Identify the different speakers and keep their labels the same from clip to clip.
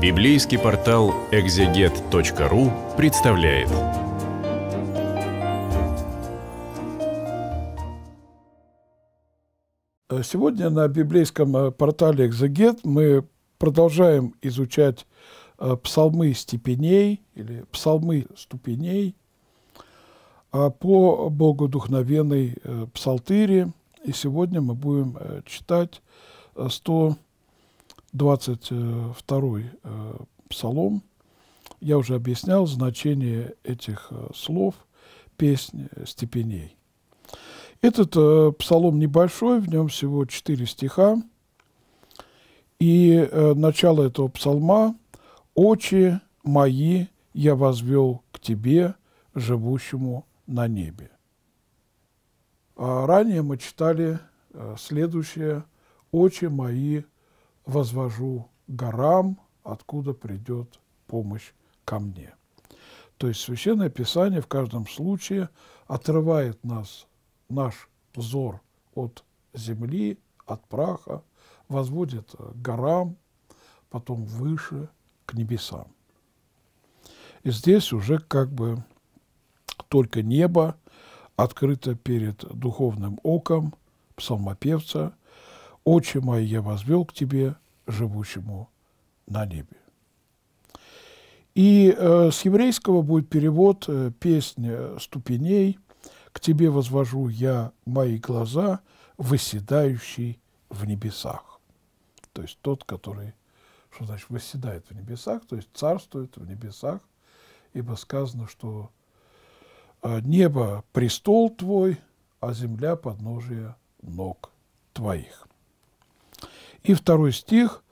Speaker 1: Библейский портал экзегет.ру представляет. Э, сегодня на библейском э, портале «Экзегет» мы продолжаем изучать э, псалмы степеней или псалмы ступеней по богодухновенной псалтыре. И сегодня мы будем читать 100 22 э, псалом. Я уже объяснял значение этих э, слов, песнь степеней. Этот э, псалом небольшой, в нем всего четыре стиха. И э, начало этого псалма «Очи мои я возвел к тебе, живущему на небе». А ранее мы читали следующее «Очи мои возвожу горам, откуда придет помощь ко мне». То есть Священное Писание в каждом случае отрывает нас, наш взор от земли, от праха, возводит к горам, потом выше, к небесам. И здесь уже как бы только небо открыто перед духовным оком псалмопевца, «Очи мои я возвел к тебе, живущему на небе». И э, с еврейского будет перевод э, «Песня ступеней», «К тебе возвожу я мои глаза, выседающий в небесах». То есть тот, который, что значит, выседает в небесах, то есть царствует в небесах, ибо сказано, что э, «небо – престол твой, а земля – подножие ног твоих». И второй стих.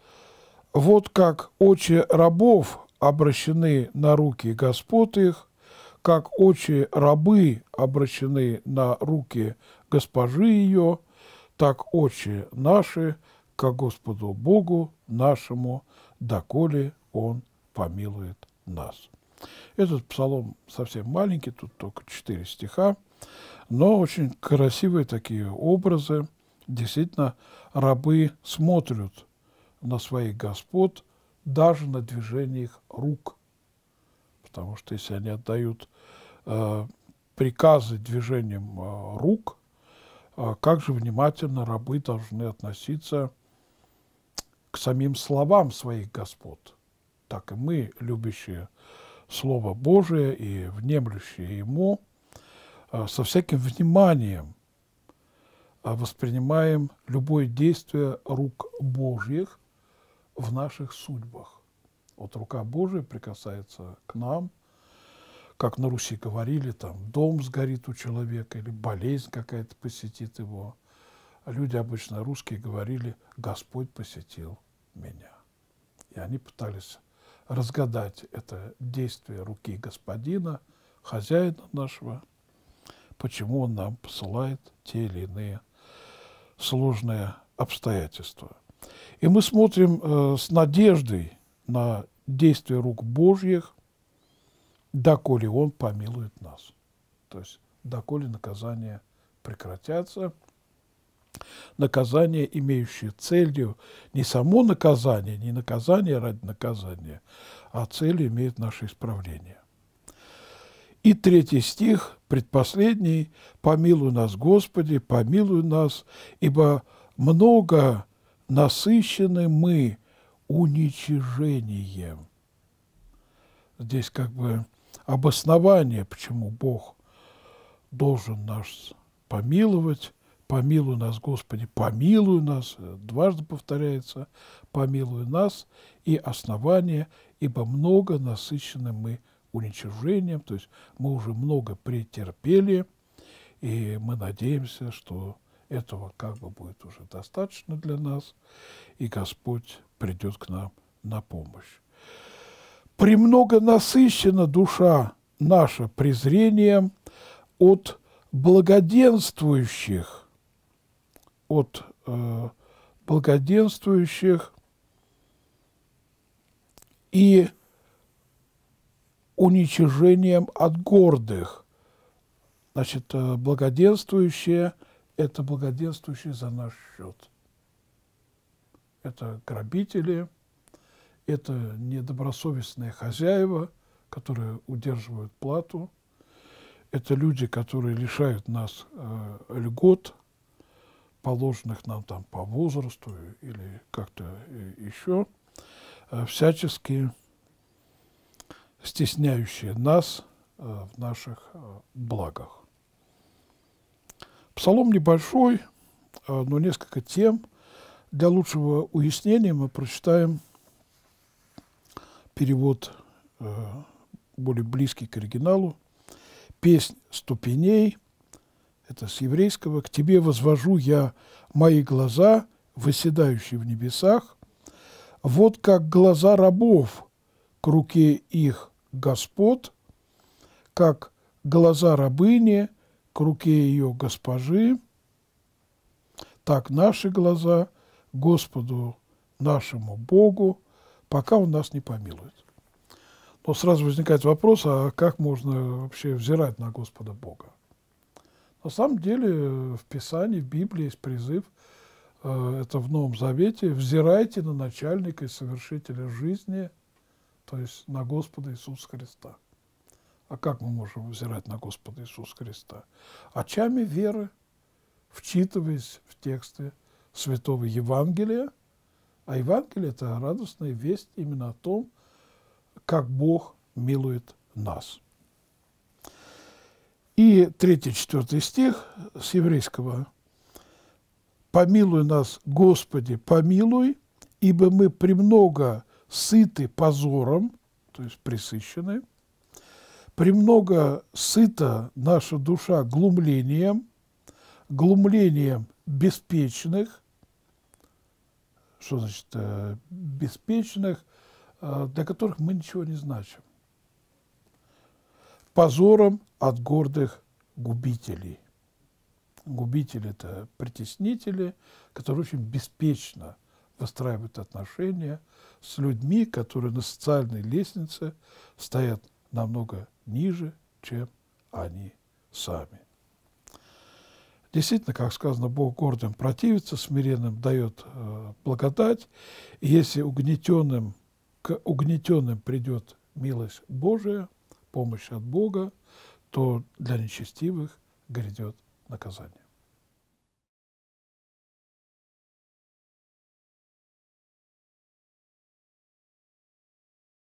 Speaker 1: «Вот как очи рабов обращены на руки господ их, как очи рабы обращены на руки госпожи ее, так очи наши к Господу Богу нашему, доколе Он помилует нас». Этот псалом совсем маленький, тут только четыре стиха, но очень красивые такие образы – действительно рабы смотрят на своих господ даже на движение их рук. Потому что если они отдают э, приказы движением э, рук, э, как же внимательно рабы должны относиться к самим словам своих господ. Так и мы, любящие Слово Божие и внемлющие Ему, э, со всяким вниманием а воспринимаем любое действие рук Божьих в наших судьбах. Вот рука Божия прикасается к нам, как на Руси говорили, там дом сгорит у человека или болезнь какая-то посетит его. люди обычно русские говорили «Господь посетил меня». И они пытались разгадать это действие руки Господина, хозяина нашего, почему он нам посылает те или иные сложные обстоятельства. И мы смотрим э, с надеждой на действие рук Божьих, доколе Он помилует нас. То есть доколе наказания прекратятся. Наказание, имеющее целью не само наказание, не наказание ради наказания, а цель имеет наше исправление. И третий стих, предпоследний, «Помилуй нас, Господи, помилуй нас, ибо много насыщены мы уничижением». Здесь как бы обоснование, почему Бог должен нас помиловать, «Помилуй нас, Господи, помилуй нас», дважды повторяется, «помилуй нас» и основание, ибо много насыщены мы уничтожением, То есть мы уже много претерпели, и мы надеемся, что этого как бы будет уже достаточно для нас, и Господь придет к нам на помощь. «Премного насыщена душа наша презрением от благоденствующих, от э, благоденствующих и уничижением от гордых. Значит, э, благоденствующие – это благоденствующие за наш счет. Это грабители, это недобросовестные хозяева, которые удерживают плату, это люди, которые лишают нас э, льгот, положенных нам там по возрасту или как-то э, еще, э, всячески стесняющие нас э, в наших э, благах. Псалом небольшой, э, но несколько тем. Для лучшего уяснения мы прочитаем перевод более близкий к оригиналу. «Песнь ступеней» — это с еврейского. «К тебе возвожу я мои глаза, выседающие в небесах. Вот как глаза рабов к руке их господ, как глаза рабыни к руке ее госпожи, так наши глаза Господу нашему Богу, пока Он нас не помилует. Но сразу возникает вопрос, а как можно вообще взирать на Господа Бога? На самом деле в Писании, в Библии есть призыв, э, это в Новом Завете, «Взирайте на начальника и совершителя жизни – то есть на Господа Иисуса Христа. А как мы можем взирать на Господа Иисуса Христа? Очами веры, вчитываясь в тексты Святого Евангелия, а Евангелие – это радостная весть именно о том, как Бог милует нас. И 3-4 стих с еврейского «Помилуй нас, Господи, помилуй, ибо мы премного сыты позором, то есть присыщены, премного сыта наша душа глумлением, глумлением беспечных, что значит э, беспечных, э, для которых мы ничего не значим, позором от гордых губителей. Губители – это притеснители, которые очень беспечно – настраивают отношения с людьми, которые на социальной лестнице стоят намного ниже, чем они сами. Действительно, как сказано, Бог гордым противится, смиренным дает э, благодать. И если угнетенным, к угнетенным придет милость Божия, помощь от Бога, то для нечестивых грядет наказание.